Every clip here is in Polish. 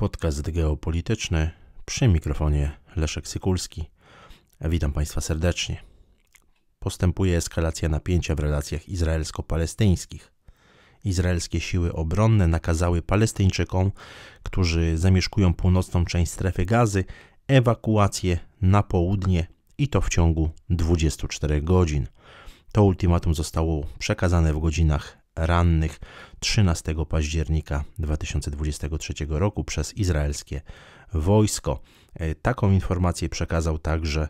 Podcast geopolityczny przy mikrofonie Leszek Sykulski. Witam Państwa serdecznie. Postępuje eskalacja napięcia w relacjach izraelsko-palestyńskich. Izraelskie siły obronne nakazały Palestyńczykom, którzy zamieszkują północną część strefy gazy, ewakuację na południe i to w ciągu 24 godzin. To ultimatum zostało przekazane w godzinach rannych 13 października 2023 roku przez izraelskie wojsko. E, taką informację przekazał także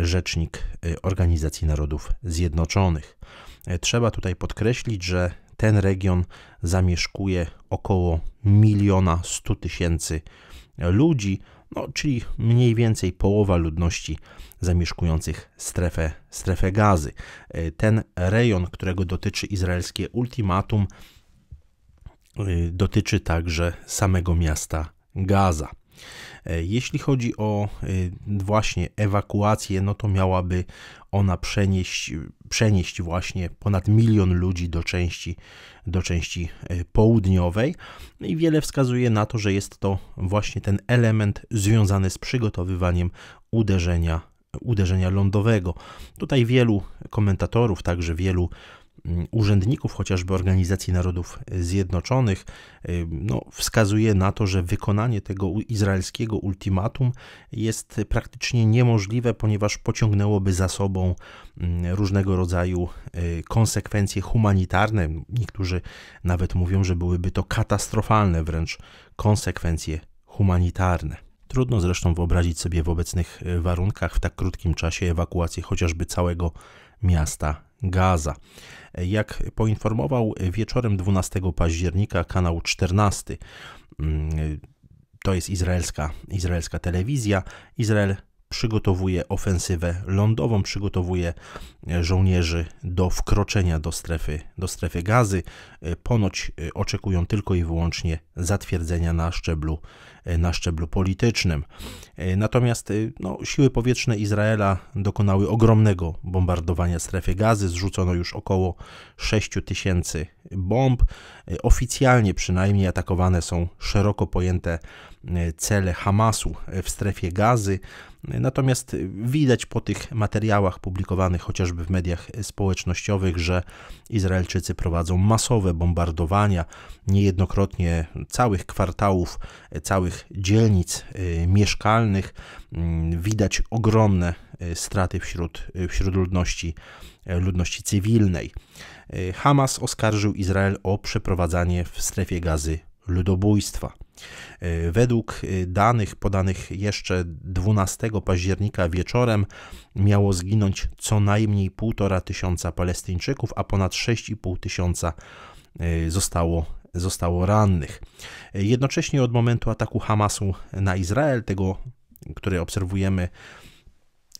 rzecznik e, Organizacji Narodów Zjednoczonych. E, trzeba tutaj podkreślić, że ten region zamieszkuje około miliona stu tysięcy ludzi no, czyli mniej więcej połowa ludności zamieszkujących strefę, strefę gazy. E, ten rejon, którego dotyczy izraelskie ultimatum, e, dotyczy także samego miasta Gaza. E, jeśli chodzi o e, właśnie ewakuację, no to miałaby ona przenieść, przenieść właśnie ponad milion ludzi do części, do części e, południowej no i wiele wskazuje na to, że jest to właśnie ten element związany z przygotowywaniem uderzenia uderzenia lądowego. Tutaj wielu komentatorów, także wielu Mm, urzędników chociażby Organizacji Narodów Zjednoczonych no, wskazuje na to, że wykonanie tego izraelskiego ultimatum jest praktycznie niemożliwe, ponieważ pociągnęłoby za sobą mm, różnego rodzaju y, konsekwencje humanitarne. Niektórzy nawet mówią, że byłyby to katastrofalne wręcz konsekwencje humanitarne. Trudno zresztą wyobrazić sobie w obecnych y, warunkach w tak krótkim czasie ewakuację chociażby całego miasta Gaza. Jak poinformował wieczorem 12 października kanał 14, mm, to jest izraelska, izraelska telewizja, Izrael przygotowuje ofensywę lądową, przygotowuje żołnierzy do wkroczenia do strefy, do strefy gazy. Ponoć oczekują tylko i wyłącznie zatwierdzenia na szczeblu E, na szczeblu politycznym. E, natomiast e, no, siły powietrzne Izraela dokonały ogromnego bombardowania strefy gazy, zrzucono już około 6 tysięcy bomb. Oficjalnie przynajmniej atakowane są szeroko pojęte cele Hamasu w strefie gazy. Natomiast widać po tych materiałach publikowanych chociażby w mediach społecznościowych, że Izraelczycy prowadzą masowe bombardowania, niejednokrotnie całych kwartałów, całych dużych dzielnic y, mieszkalnych mm, widać ogromne y, straty wśród, y, wśród ludności, ludności cywilnej. Hamas oskarżył Izrael o przeprowadzanie w strefie gazy ludobójstwa. Według danych podanych jeszcze 12 października wieczorem miało zginąć co najmniej 1,5 tysiąca Palestyńczyków, a ponad 6,5 tysiąca zostało zostało rannych. Jednocześnie od momentu ataku Hamasu na Izrael, tego, który obserwujemy,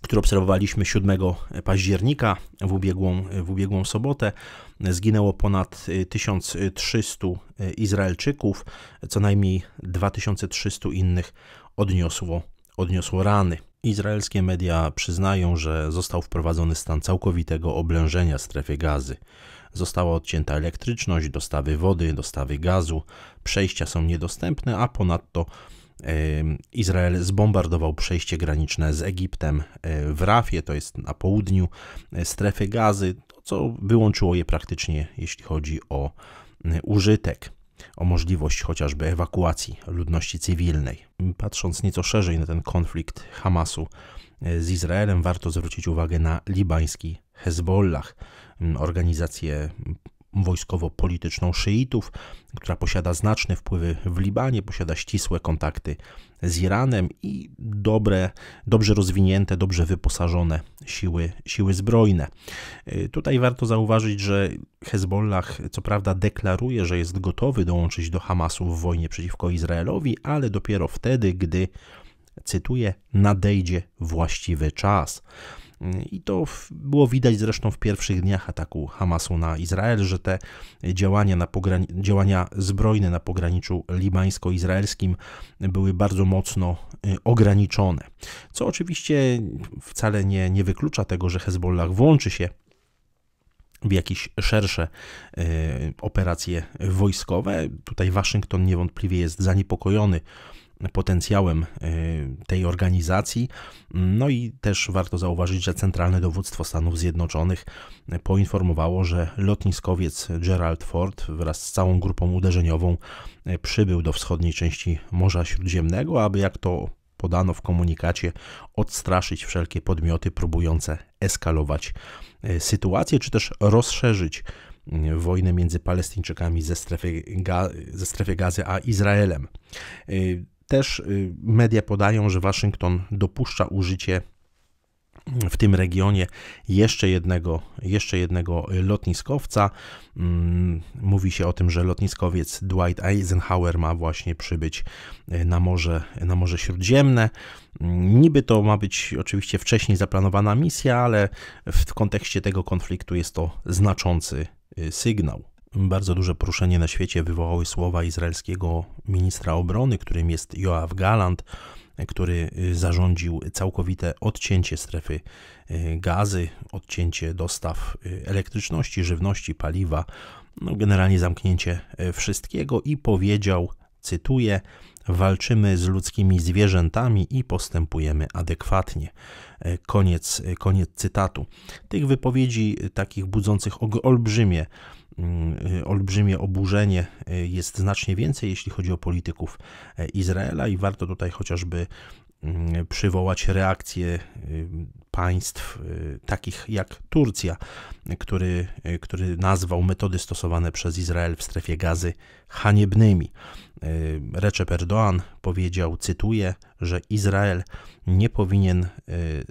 który obserwowaliśmy 7 października w ubiegłą, w ubiegłą sobotę, zginęło ponad 1300 y, y, Izraelczyków, co najmniej 2300 innych odniosło, odniosło rany. Izraelskie media przyznają, że został wprowadzony stan całkowitego oblężenia strefy gazy. Została odcięta elektryczność, dostawy wody, dostawy gazu, przejścia są niedostępne, a ponadto Izrael zbombardował przejście graniczne z Egiptem e, w Rafie, to jest na południu e, strefy gazy, co wyłączyło je praktycznie, jeśli chodzi o e, użytek, o możliwość chociażby ewakuacji ludności cywilnej. Patrząc nieco szerzej na ten konflikt Hamasu z Izraelem, warto zwrócić uwagę na libański Hezbollah, mm, organizację wojskowo-polityczną szyitów, która posiada znaczne wpływy w Libanie, posiada ścisłe kontakty z Iranem i dobre, dobrze rozwinięte, dobrze wyposażone siły, siły zbrojne. Y, tutaj warto zauważyć, że Hezbollah co prawda deklaruje, że jest gotowy dołączyć do Hamasu w wojnie przeciwko Izraelowi, ale dopiero wtedy, gdy cytuję, nadejdzie właściwy czas. I to było widać zresztą w pierwszych dniach ataku Hamasu na Izrael, że te działania, na pograni- działania zbrojne na pograniczu libańsko-izraelskim były bardzo mocno y, ograniczone. Co oczywiście wcale nie, nie wyklucza tego, że Hezbollah włączy się w jakieś szersze y, operacje wojskowe. Tutaj Waszyngton niewątpliwie jest zaniepokojony potencjałem y, tej organizacji. No i też warto zauważyć, że Centralne Dowództwo Stanów Zjednoczonych poinformowało, że lotniskowiec Gerald Ford wraz z całą grupą uderzeniową y, przybył do wschodniej części Morza Śródziemnego, aby jak to podano w komunikacie, odstraszyć wszelkie podmioty próbujące eskalować y, sytuację, czy też rozszerzyć wojnę między Palestyńczykami ze strefy, ze strefy gazy a Izraelem. Też y, media podają, że Waszyngton dopuszcza użycie w tym regionie jeszcze jednego, jeszcze jednego lotniskowca. Mm, mówi się o tym, że lotniskowiec Dwight Eisenhower ma właśnie przybyć y, na Morze, na morze Śródziemne. Mm, niby to ma być oczywiście wcześniej zaplanowana misja, ale w kontekście tego konfliktu jest to znaczący y, sygnał bardzo duże poruszenie na świecie wywołały słowa izraelskiego ministra obrony, którym jest Joav Galant, który y, zarządził całkowite odcięcie strefy y, gazy, odcięcie dostaw y, elektryczności, żywności, paliwa, no generalnie zamknięcie e, wszystkiego i powiedział, cytuję, walczymy z ludzkimi zwierzętami i postępujemy adekwatnie. E, koniec, e, koniec cytatu. Tych wypowiedzi e, takich budzących olbrzymie mm, olbrzymie oburzenie jest znacznie więcej, jeśli chodzi o polityków Izraela, i warto tutaj chociażby mm, przywołać reakcję państw y, takich jak Turcja, który, y, który nazwał metody stosowane przez Izrael w strefie gazy haniebnymi. Y, Recep Erdoğan powiedział, cytuję, że Izrael nie powinien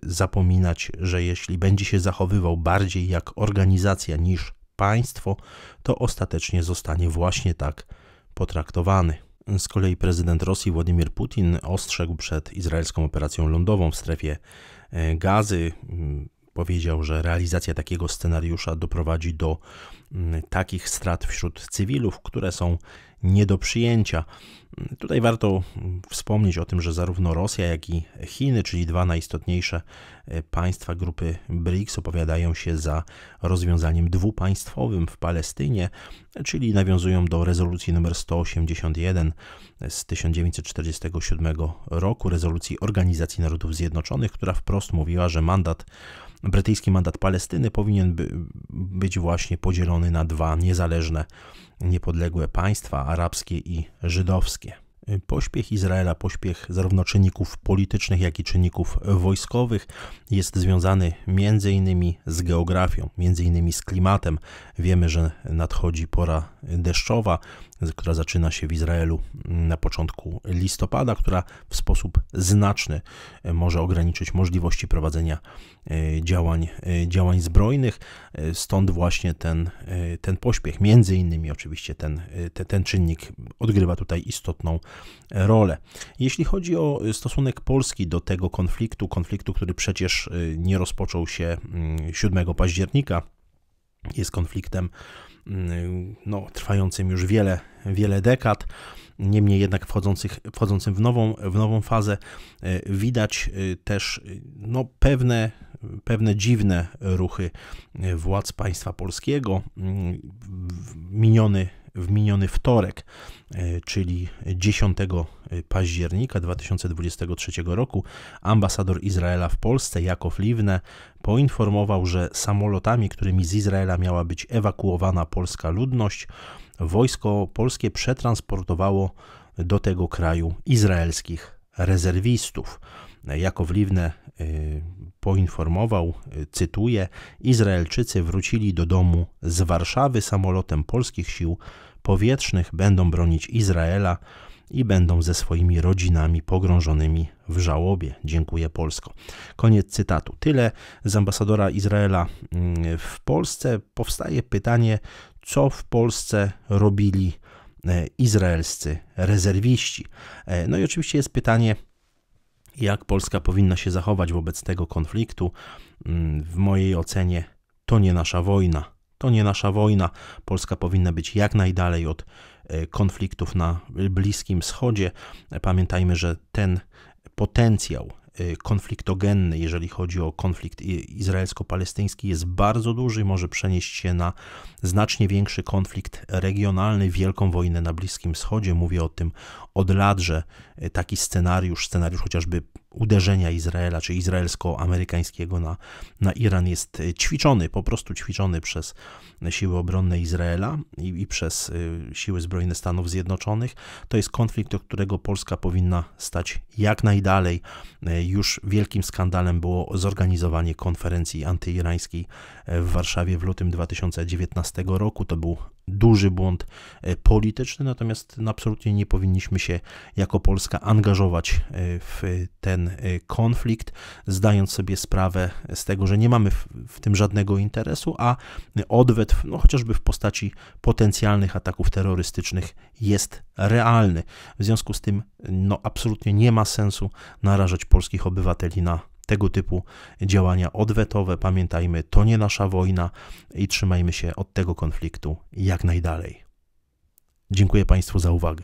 zapominać, że jeśli będzie się zachowywał bardziej jak organizacja niż państwo, to ostatecznie zostanie właśnie tak potraktowany. Z kolei prezydent Rosji Władimir Putin ostrzegł przed izraelską operacją lądową w strefie e, gazy. Mm, Powiedział, że realizacja takiego scenariusza doprowadzi do mm, takich strat wśród cywilów, które są nie do przyjęcia. Mm, tutaj warto mm, wspomnieć o tym, że zarówno Rosja, jak i Chiny, czyli dwa najistotniejsze e, państwa grupy BRICS, opowiadają się za rozwiązaniem dwupaństwowym w Palestynie, czyli nawiązują do rezolucji nr 181 z 1947 roku, rezolucji Organizacji Narodów Zjednoczonych, która wprost mówiła, że mandat brytyjski mandat Palestyny powinien by, być właśnie podzielony na dwa niezależne, niepodległe państwa arabskie i żydowskie. Pośpiech Izraela, pośpiech zarówno czynników politycznych, jak i czynników wojskowych jest związany między innymi z geografią, między innymi z klimatem. Wiemy, że nadchodzi pora deszczowa, która zaczyna się w Izraelu na początku listopada, która w sposób znaczny e, może ograniczyć możliwości prowadzenia e, działań, e, działań zbrojnych. Stąd właśnie ten, ten pośpiech, między innymi oczywiście ten, ten czynnik odgrywa tutaj istotną rolę. Jeśli chodzi o stosunek Polski do tego konfliktu, konfliktu, który przecież nie rozpoczął się 7 mm, października, jest konfliktem Y, no, trwającym już wiele, wiele dekad, niemniej jednak wchodzących, wchodzącym w nową, w nową fazę, y, widać y, też no, pewne, pewne dziwne ruchy władz państwa polskiego. Miniony w miniony wtorek, e, czyli 10 października 2023 roku, ambasador Izraela w Polsce Jakow Liwne poinformował, że samolotami, którymi z Izraela miała być ewakuowana polska ludność, wojsko polskie przetransportowało do tego kraju izraelskich rezerwistów. E, Jakow Liwne Y, poinformował, y, cytuję: Izraelczycy wrócili do domu z Warszawy samolotem polskich sił powietrznych, będą bronić Izraela i będą ze swoimi rodzinami pogrążonymi w żałobie. Dziękuję Polsko. Koniec cytatu. Tyle z ambasadora Izraela mm, w Polsce. Powstaje pytanie, co w Polsce robili e, izraelscy rezerwiści. E, no i oczywiście jest pytanie, jak Polska powinna się zachować wobec tego konfliktu? Mm, w mojej ocenie to nie nasza wojna. To nie nasza wojna. Polska powinna być jak najdalej od e, konfliktów na Bliskim Wschodzie. Pamiętajmy, że ten potencjał Y, konfliktogenny, jeżeli chodzi o konflikt izraelsko-palestyński, jest bardzo duży może przenieść się na znacznie większy konflikt regionalny, wielką wojnę na Bliskim Wschodzie. Mówię o tym od lat, że y, taki scenariusz, scenariusz chociażby uderzenia Izraela, czy izraelsko-amerykańskiego na, na Iran jest e, ćwiczony, po prostu ćwiczony przez siły obronne Izraela i, i przez e, siły zbrojne Stanów Zjednoczonych. To jest konflikt, od którego Polska powinna stać jak najdalej. E, już wielkim skandalem było zorganizowanie konferencji antyirańskiej w Warszawie w lutym 2019 roku. To był duży błąd e, polityczny, natomiast absolutnie nie powinniśmy się jako Polska angażować e, w ten e, konflikt, zdając sobie sprawę z tego, że nie mamy w tym żadnego interesu, a odwet, no chociażby w postaci potencjalnych ataków terrorystycznych, jest realny. W związku z tym, no absolutnie nie ma sensu narażać polskich obywateli na tego typu działania odwetowe. Pamiętajmy, to nie nasza wojna i trzymajmy się od tego konfliktu jak najdalej. Dziękuję Państwu za uwagę.